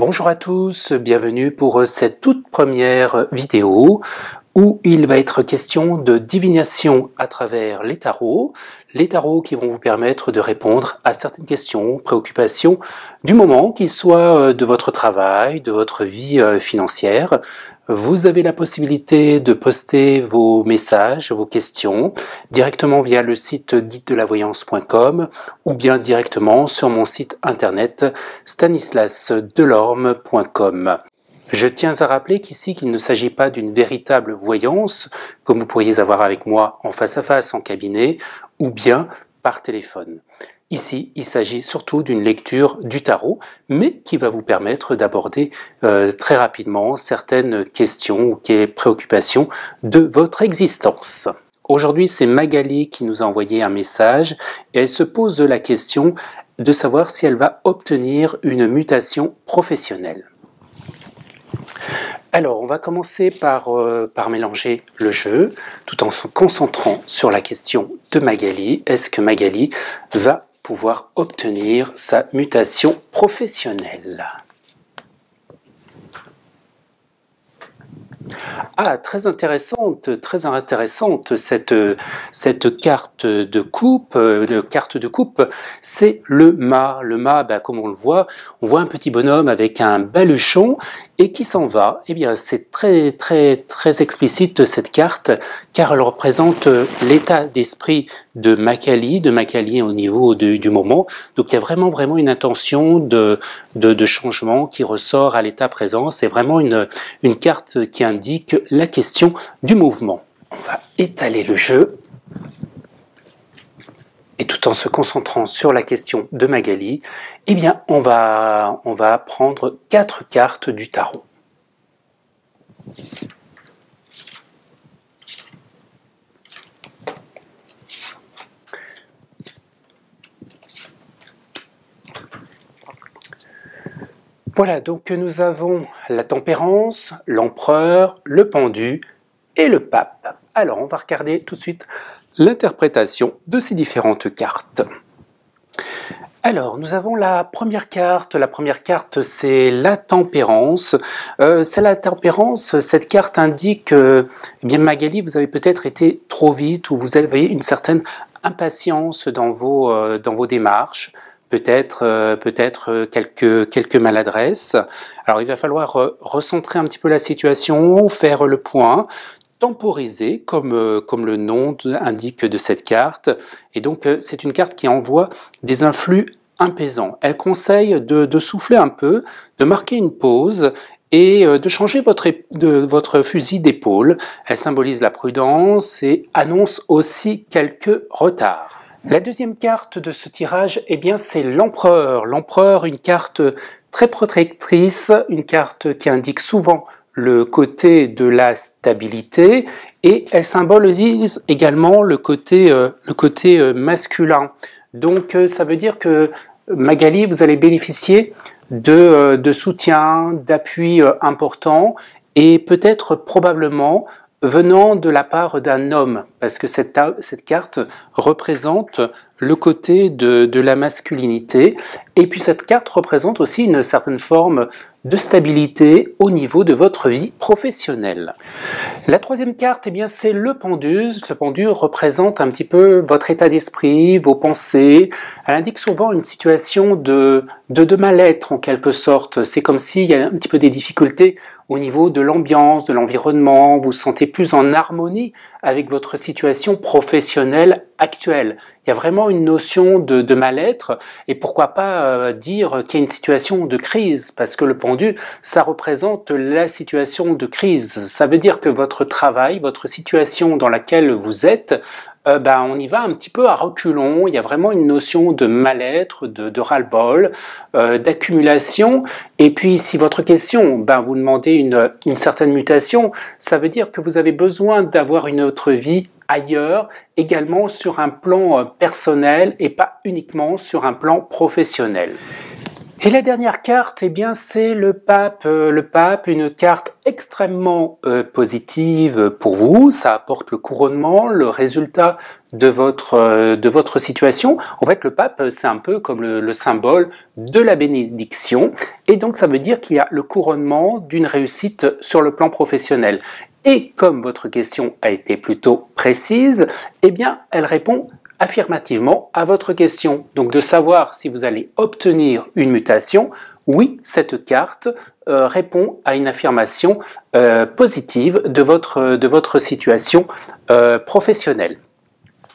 Bonjour à tous, bienvenue pour euh, cette toute première euh, vidéo où il va être question de divination à travers les tarots, les tarots qui vont vous permettre de répondre à certaines questions, préoccupations du moment, qu'ils soient euh, de votre travail, de votre vie euh, financière. Vous avez la possibilité de poster vos messages, vos questions directement via le site guide de la voyance.com ou bien directement sur mon site internet stanislasdelorme.com. Je tiens à rappeler qu'ici qu'il ne s'agit pas d'une véritable voyance, comme vous pourriez avoir avec moi en face à face, en cabinet, ou bien par téléphone. Ici, il s'agit surtout d'une lecture du tarot, mais qui va vous permettre d'aborder euh, très rapidement certaines questions ou préoccupations de votre existence. Aujourd'hui, c'est Magali qui nous a envoyé un message et elle se pose la question de savoir si elle va obtenir une mutation professionnelle. Alors, on va commencer par, euh, par mélanger le jeu, tout en se concentrant sur la question de Magali. Est-ce que Magali va pouvoir obtenir sa mutation professionnelle Ah, très intéressante, très intéressante cette, cette carte de coupe. Euh, le carte de coupe, c'est le mât. Le mât, bah, comme on le voit, on voit un petit bonhomme avec un baluchon et qui s'en va. Eh bien, c'est très, très, très explicite cette carte, car elle représente euh, l'état d'esprit de makali, de makali au niveau du moment. Donc, il y a vraiment, vraiment une intention de, de, changement qui ressort à l'état présent. C'est vraiment une, une carte qui a un dit que la question du mouvement. On va étaler le jeu. Et tout en se concentrant sur la question de Magali, eh bien, on va, on va prendre quatre cartes du tarot. Voilà donc nous avons la tempérance, l'empereur, le pendu et le pape. Alors on va regarder tout de suite l'interprétation de ces différentes cartes. Alors, nous avons la première carte. La première carte, c'est la tempérance. Euh, c'est la tempérance. Cette carte indique, euh, eh bien Magali, vous avez peut-être été trop vite ou vous avez une certaine impatience dans euh, dans vos démarches peut-être euh, peut-être euh, quelques quelques maladresses. Alors il va falloir euh, recentrer un petit peu la situation, faire le point, temporiser comme comme le nom indique de cette carte. Et donc c'est une carte qui envoie des influx impaisants. Elle conseille de, de souffler un peu, de marquer une pause et de changer votre, de, votre fusil d'épaule. Elle symbolise la prudence et annonce aussi quelques retards. La deuxième carte de ce tirage, eh bien, c'est l'empereur. L'empereur, une carte très protectrice, une carte qui indique souvent le côté de la stabilité et elle symbolise également le côté, euh, le côté euh, masculin. Donc euh, ça veut dire que Magali, vous allez bénéficier de, de soutien, d'appui important et peut-être probablement venant de la part d'un homme, parce que cette, carte représente le côté de, la masculinité. Et puis cette carte représente aussi une certaine forme de stabilité au niveau de votre vie professionnelle. La troisième carte, eh bien, c'est le pendu. Ce pendu représente un petit peu votre état d'esprit, vos pensées. Elle indique souvent une situation de, de, de mal-être en quelque sorte. C'est comme s'il y a un petit peu des difficultés au niveau de l'ambiance, de l'environnement. Vous vous sentez plus en harmonie avec votre situation professionnelle actuelle. Il y a vraiment une notion de, de mal-être et pourquoi pas euh, dire qu'il y a une situation de crise parce que le pendu, ça représente la situation de crise. Ça veut dire que votre travail, votre situation dans laquelle vous êtes, euh, ben, on y va un petit peu à reculons. Il y a vraiment une notion de mal-être, de, de ras-le-bol, euh, d'accumulation. Et puis, si votre question, ben, vous demandez une, une certaine mutation, ça veut dire que vous avez besoin d'avoir une autre vie ailleurs, également sur un plan euh, personnel et pas uniquement sur un plan professionnel. Et la dernière carte, eh bien, c'est le pape. Euh, le pape, une carte extrêmement euh, positive pour vous. Ça apporte le couronnement, le résultat de votre de votre situation. En fait, le pape, c'est un peu comme le, symbole de la bénédiction. Et donc, ça veut dire qu'il y a le couronnement d'une réussite sur le plan professionnel. Et comme votre question a été plutôt précise, eh bien, elle répond affirmativement à votre question. Donc de savoir si vous allez obtenir une mutation, oui, cette carte euh, répond à une affirmation euh, positive de votre, de votre situation euh, professionnelle.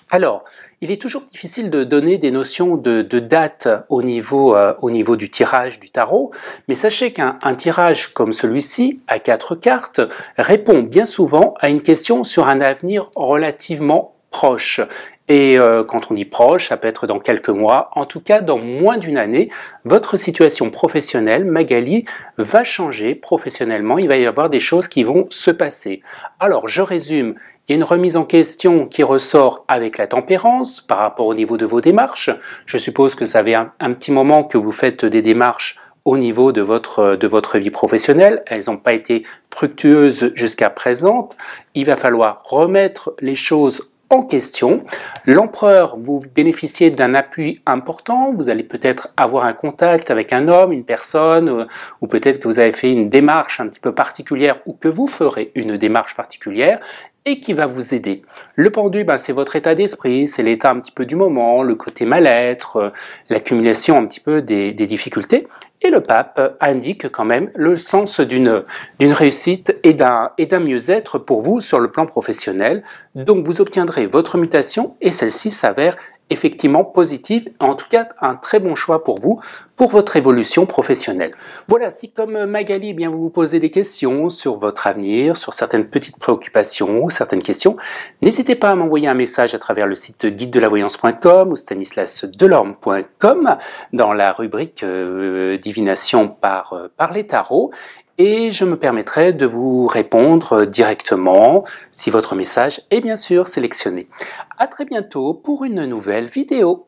Alors, il est toujours difficile de donner des notions de, date au niveau, euh, au niveau du tirage du tarot, mais sachez qu'un tirage comme celui-ci, à quatre cartes, répond bien souvent à une question sur un avenir relativement proche. Et euh, quand on y proche, ça peut être dans quelques mois, en tout cas dans moins d'une année, votre situation professionnelle, Magali, va changer professionnellement. Il va y avoir des choses qui vont se passer. Alors, je résume. Il y a une remise en question qui ressort avec la tempérance par rapport au niveau de vos démarches. Je suppose que ça fait un, petit moment que vous faites des démarches au niveau de votre, de votre vie professionnelle. Elles n'ont pas été fructueuses jusqu'à présent. Il va falloir remettre les choses en question. L'empereur, vous bénéficiez d'un appui important, vous allez peut-être avoir un contact avec un homme, une personne, euh, ou peut-être que vous avez fait une démarche un petit peu particulière ou que vous ferez une démarche particulière, et qui va vous aider. Le pendu, ben, c'est votre état d'esprit, c'est l'état un petit peu du moment, le côté mal-être, euh, l'accumulation un petit peu des, des, difficultés. Et le pape indique quand même le sens d'une réussite et d'un mieux-être pour vous sur le plan professionnel. Donc vous obtiendrez votre mutation et celle-ci s'avère effectivement positive, en tout cas un très bon choix pour vous, pour votre évolution professionnelle. Voilà, si comme Magali, eh bien vous vous posez des questions sur votre avenir, sur certaines petites préoccupations, certaines questions, n'hésitez pas à m'envoyer un message à travers le site guide de la ou stanislasdelorme.com dans la rubrique euh, divination par, euh, par les tarots et je me permettrai de vous répondre directement si votre message est bien sûr sélectionné. À très bientôt pour une nouvelle vidéo.